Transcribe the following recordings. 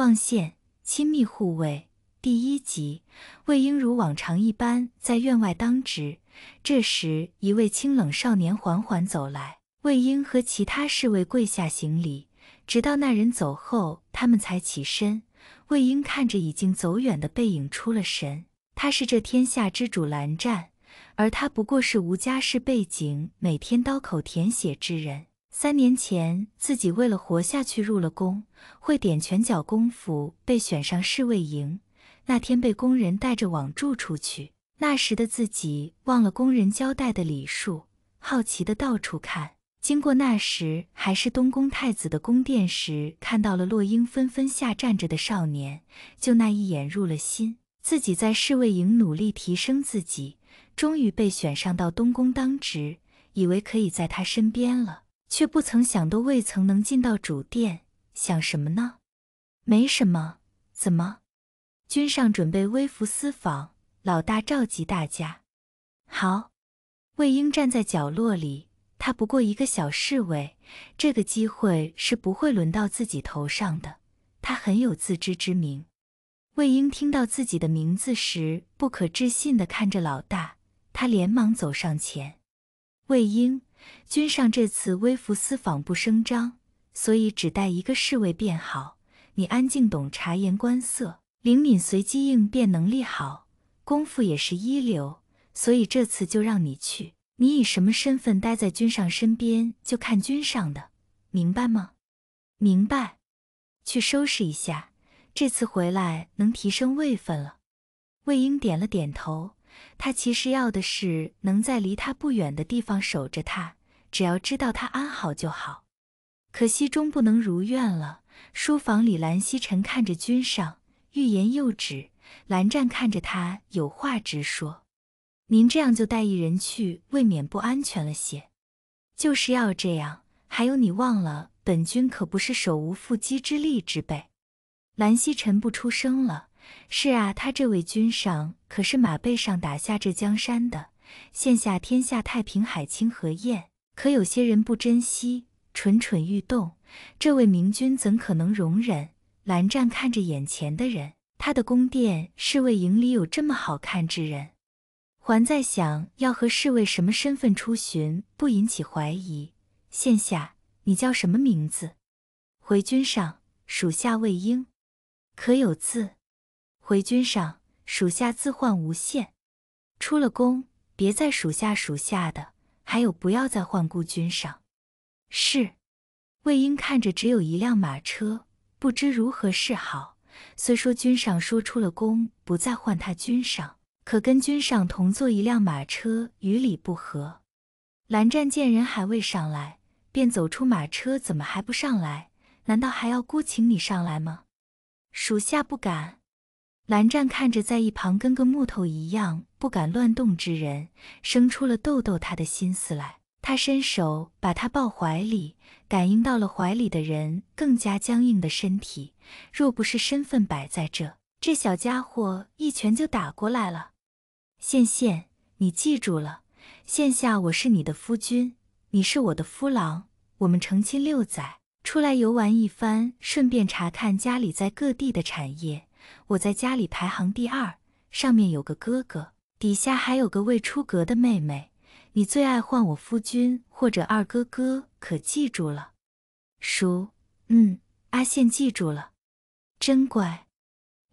望县亲密护卫第一集，魏婴如往常一般在院外当值。这时，一位清冷少年缓缓走来，魏婴和其他侍卫跪下行礼，直到那人走后，他们才起身。魏婴看着已经走远的背影，出了神。他是这天下之主蓝湛，而他不过是无家世背景、每天刀口舔血之人。三年前，自己为了活下去入了宫，会点拳脚功夫，被选上侍卫营。那天被宫人带着往住处去，那时的自己忘了宫人交代的礼数，好奇的到处看。经过那时还是东宫太子的宫殿时，看到了落英纷纷下站着的少年，就那一眼入了心。自己在侍卫营努力提升自己，终于被选上到东宫当值，以为可以在他身边了。却不曾想，都未曾能进到主殿，想什么呢？没什么。怎么？君上准备微服私访，老大召集大家。好。魏婴站在角落里，他不过一个小侍卫，这个机会是不会轮到自己头上的。他很有自知之明。魏婴听到自己的名字时，不可置信地看着老大，他连忙走上前。魏婴。君上这次微服私访不声张，所以只带一个侍卫便好。你安静，懂察言观色，灵敏，随机应变能力好，功夫也是一流，所以这次就让你去。你以什么身份待在君上身边，就看君上的，明白吗？明白。去收拾一下，这次回来能提升位分了。魏婴点了点头。他其实要的是能在离他不远的地方守着他，只要知道他安好就好。可惜终不能如愿了。书房里，蓝曦臣看着君上，欲言又止。蓝湛看着他，有话直说：“您这样就带一人去，未免不安全了些。”就是要这样。还有，你忘了，本君可不是手无缚鸡之力之辈。蓝曦臣不出声了。是啊，他这位君上可是马背上打下这江山的，现下天下太平，海清河晏，可有些人不珍惜，蠢蠢欲动。这位明君怎可能容忍？蓝湛看着眼前的人，他的宫殿侍卫营里有这么好看之人，还在想要和侍卫什么身份出巡，不引起怀疑。现下你叫什么名字？回君上，属下魏婴，可有字？回君上，属下自患无限。出了宫，别再属下属下的，还有不要再唤孤君上。是。魏婴看着只有一辆马车，不知如何是好。虽说君上说出了宫不再唤他君上，可跟君上同坐一辆马车，于理不合。蓝湛见人还未上来，便走出马车，怎么还不上来？难道还要孤请你上来吗？属下不敢。蓝湛看着在一旁跟个木头一样不敢乱动之人，生出了逗逗他的心思来。他伸手把他抱怀里，感应到了怀里的人更加僵硬的身体。若不是身份摆在这，这小家伙一拳就打过来了。羡羡，你记住了，现下我是你的夫君，你是我的夫郎，我们成亲六载，出来游玩一番，顺便查看家里在各地的产业。我在家里排行第二，上面有个哥哥，底下还有个未出阁的妹妹。你最爱唤我夫君或者二哥哥，可记住了？叔，嗯，阿羡记住了，真乖。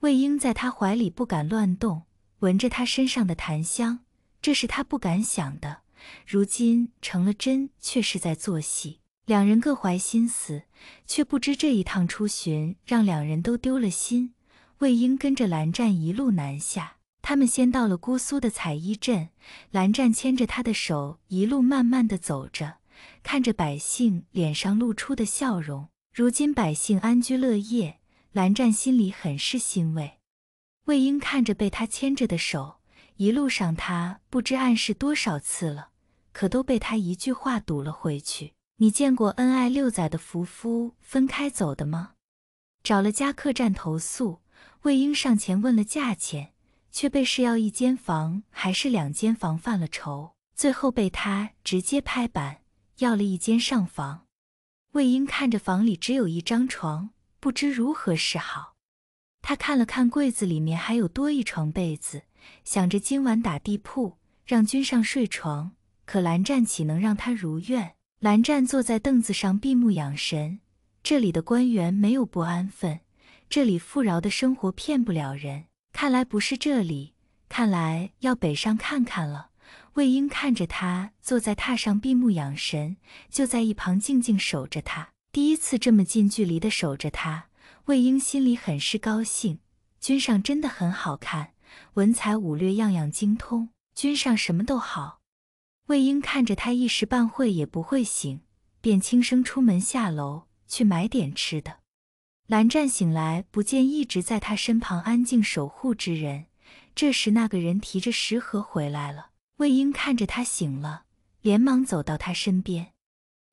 魏婴在他怀里不敢乱动，闻着他身上的檀香，这是他不敢想的。如今成了真，却是在做戏。两人各怀心思，却不知这一趟出巡让两人都丢了心。魏婴跟着蓝湛一路南下，他们先到了姑苏的采衣镇。蓝湛牵着他的手，一路慢慢的走着，看着百姓脸上露出的笑容。如今百姓安居乐业，蓝湛心里很是欣慰。魏婴看着被他牵着的手，一路上他不知暗示多少次了，可都被他一句话堵了回去。你见过恩爱六载的夫夫分开走的吗？找了家客栈投宿。魏婴上前问了价钱，却被是要一间房还是两间房犯了愁。最后被他直接拍板，要了一间上房。魏婴看着房里只有一张床，不知如何是好。他看了看柜子里面还有多一床被子，想着今晚打地铺，让君上睡床。可蓝湛岂能让他如愿？蓝湛坐在凳子上闭目养神，这里的官员没有不安分。这里富饶的生活骗不了人，看来不是这里，看来要北上看看了。魏婴看着他坐在榻上闭目养神，就在一旁静静守着他。第一次这么近距离的守着他，魏婴心里很是高兴。君上真的很好看，文采武略样样精通，君上什么都好。魏婴看着他一时半会也不会醒，便轻声出门下楼去买点吃的。蓝湛醒来，不见一直在他身旁安静守护之人。这时，那个人提着食盒回来了。魏婴看着他醒了，连忙走到他身边。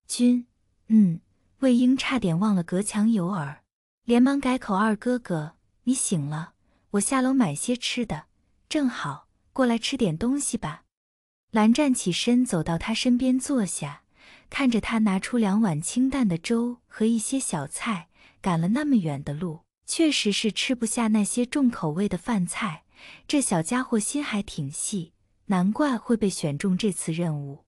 君，嗯。魏婴差点忘了隔墙有耳，连忙改口：“二哥哥，你醒了，我下楼买些吃的，正好过来吃点东西吧。”蓝湛起身走到他身边坐下，看着他拿出两碗清淡的粥和一些小菜。赶了那么远的路，确实是吃不下那些重口味的饭菜。这小家伙心还挺细，难怪会被选中这次任务。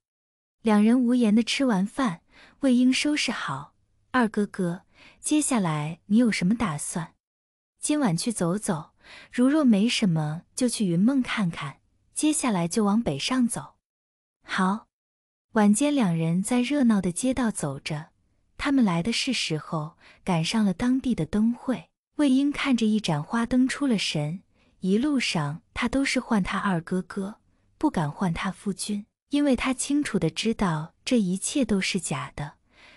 两人无言的吃完饭，魏婴收拾好，二哥哥，接下来你有什么打算？今晚去走走，如若没什么，就去云梦看看。接下来就往北上走。好。晚间，两人在热闹的街道走着。他们来的是时候，赶上了当地的灯会。魏婴看着一盏花灯出了神，一路上他都是唤他二哥哥，不敢唤他夫君，因为他清楚的知道这一切都是假的，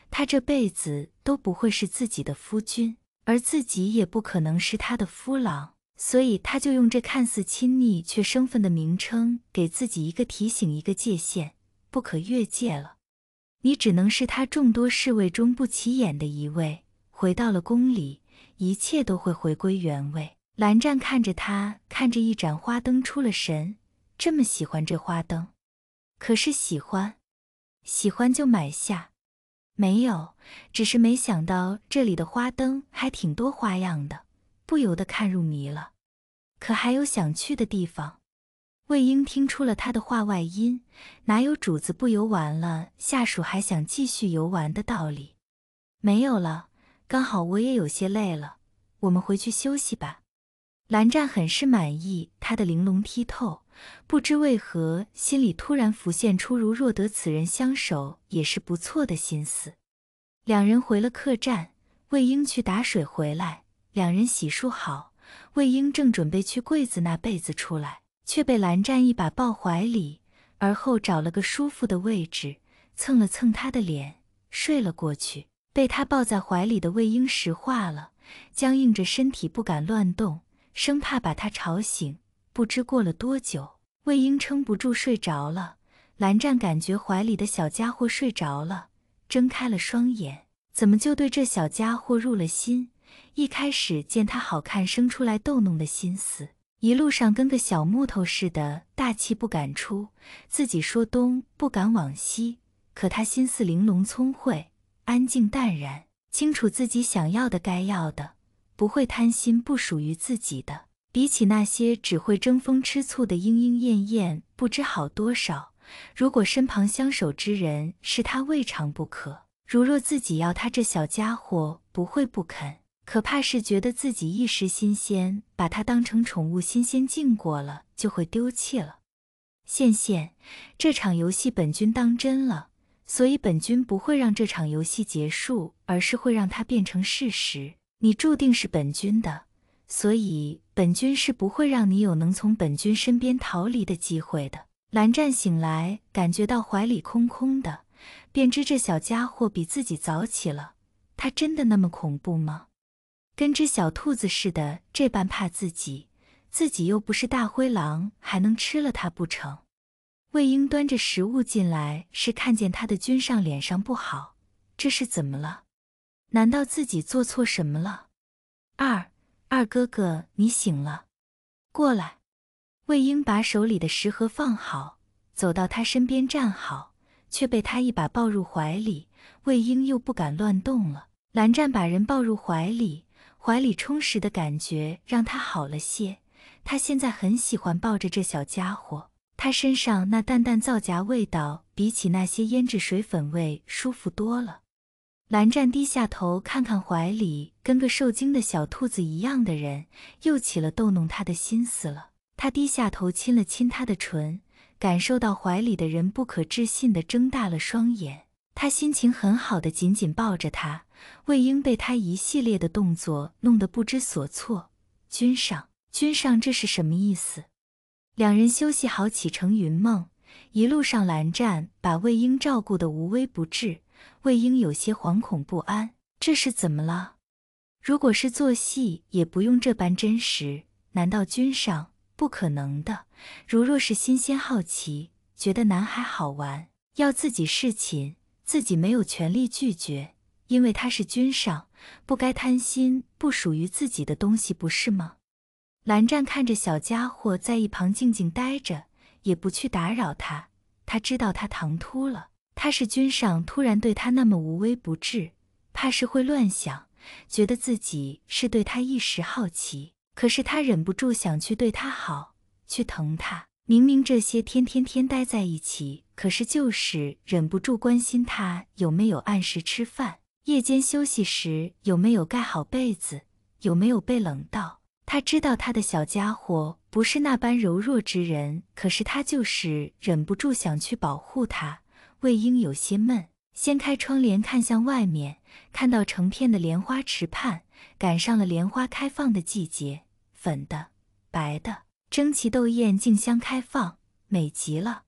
他这辈子都不会是自己的夫君，而自己也不可能是他的夫郎，所以他就用这看似亲昵却生分的名称，给自己一个提醒，一个界限，不可越界了。你只能是他众多侍卫中不起眼的一位。回到了宫里，一切都会回归原位。蓝湛看着他，看着一盏花灯出了神。这么喜欢这花灯，可是喜欢？喜欢就买下。没有，只是没想到这里的花灯还挺多花样的，不由得看入迷了。可还有想去的地方。魏婴听出了他的话外音，哪有主子不游玩了，下属还想继续游玩的道理？没有了，刚好我也有些累了，我们回去休息吧。蓝湛很是满意他的玲珑剔透，不知为何心里突然浮现出如若得此人相守也是不错的心思。两人回了客栈，魏婴去打水回来，两人洗漱好，魏婴正准备去柜子拿被子出来。却被蓝湛一把抱怀里，而后找了个舒服的位置，蹭了蹭他的脸，睡了过去。被他抱在怀里的魏婴石化了，僵硬着身体不敢乱动，生怕把他吵醒。不知过了多久，魏婴撑不住睡着了。蓝湛感觉怀里的小家伙睡着了，睁开了双眼，怎么就对这小家伙入了心？一开始见他好看，生出来逗弄的心思。一路上跟个小木头似的，大气不敢出，自己说东不敢往西。可他心思玲珑聪慧，安静淡然，清楚自己想要的该要的，不会贪心不属于自己的。比起那些只会争风吃醋的莺莺燕燕，不知好多少。如果身旁相守之人是他，未尝不可。如若自己要他，这小家伙不会不肯。可怕是觉得自己一时新鲜，把它当成宠物，新鲜劲过了就会丢弃了。羡羡，这场游戏本君当真了，所以本君不会让这场游戏结束，而是会让它变成事实。你注定是本君的，所以本君是不会让你有能从本君身边逃离的机会的。蓝湛醒来，感觉到怀里空空的，便知这小家伙比自己早起了。他真的那么恐怖吗？跟只小兔子似的，这般怕自己，自己又不是大灰狼，还能吃了他不成？魏婴端着食物进来，是看见他的君上脸上不好，这是怎么了？难道自己做错什么了？二二哥哥，你醒了，过来。魏婴把手里的食盒放好，走到他身边站好，却被他一把抱入怀里。魏婴又不敢乱动了。蓝湛把人抱入怀里。怀里充实的感觉让他好了些，他现在很喜欢抱着这小家伙，他身上那淡淡皂荚味道，比起那些胭脂水粉味舒服多了。蓝湛低下头，看看怀里跟个受惊的小兔子一样的人，又起了逗弄他的心思了。他低下头亲了亲他的唇，感受到怀里的人不可置信的睁大了双眼，他心情很好的紧紧抱着他。魏婴被他一系列的动作弄得不知所措，君上，君上，这是什么意思？两人休息好，启程云梦。一路上，蓝湛把魏婴照顾得无微不至，魏婴有些惶恐不安，这是怎么了？如果是做戏，也不用这般真实。难道君上不可能的？如若是新鲜好奇，觉得男孩好玩，要自己侍寝，自己没有权利拒绝。因为他是君上，不该贪心不属于自己的东西，不是吗？蓝湛看着小家伙在一旁静静呆着，也不去打扰他。他知道他唐突了，他是君上突然对他那么无微不至，怕是会乱想，觉得自己是对他一时好奇。可是他忍不住想去对他好，去疼他。明明这些天天天待在一起，可是就是忍不住关心他有没有按时吃饭。夜间休息时有没有盖好被子？有没有被冷到？他知道他的小家伙不是那般柔弱之人，可是他就是忍不住想去保护他。魏婴有些闷，掀开窗帘看向外面，看到成片的莲花池畔，赶上了莲花开放的季节，粉的、白的，争奇斗艳，竞相开放，美极了。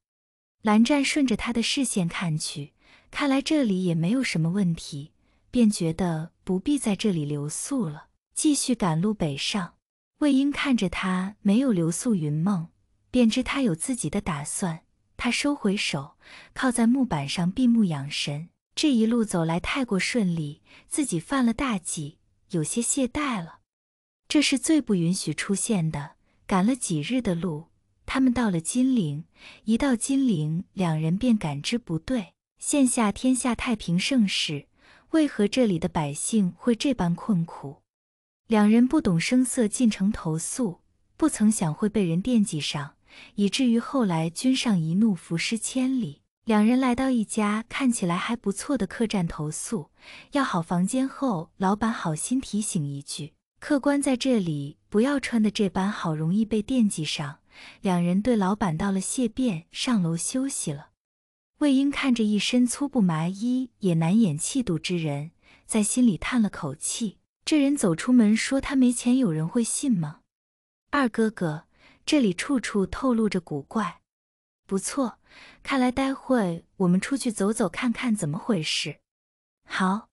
蓝湛顺着他的视线看去，看来这里也没有什么问题。便觉得不必在这里留宿了，继续赶路北上。魏婴看着他没有留宿云梦，便知他有自己的打算。他收回手，靠在木板上闭目养神。这一路走来太过顺利，自己犯了大忌，有些懈怠了。这是最不允许出现的。赶了几日的路，他们到了金陵。一到金陵，两人便感知不对。现下天下太平盛世。为何这里的百姓会这般困苦？两人不懂声色进城投宿，不曾想会被人惦记上，以至于后来君上一怒，浮尸千里。两人来到一家看起来还不错的客栈投宿，要好房间后，老板好心提醒一句：“客官在这里不要穿的这般，好容易被惦记上。”两人对老板道了谢，便上楼休息了。魏婴看着一身粗布麻衣也难掩气度之人，在心里叹了口气。这人走出门说他没钱，有人会信吗？二哥哥，这里处处透露着古怪。不错，看来待会我们出去走走，看看怎么回事。好。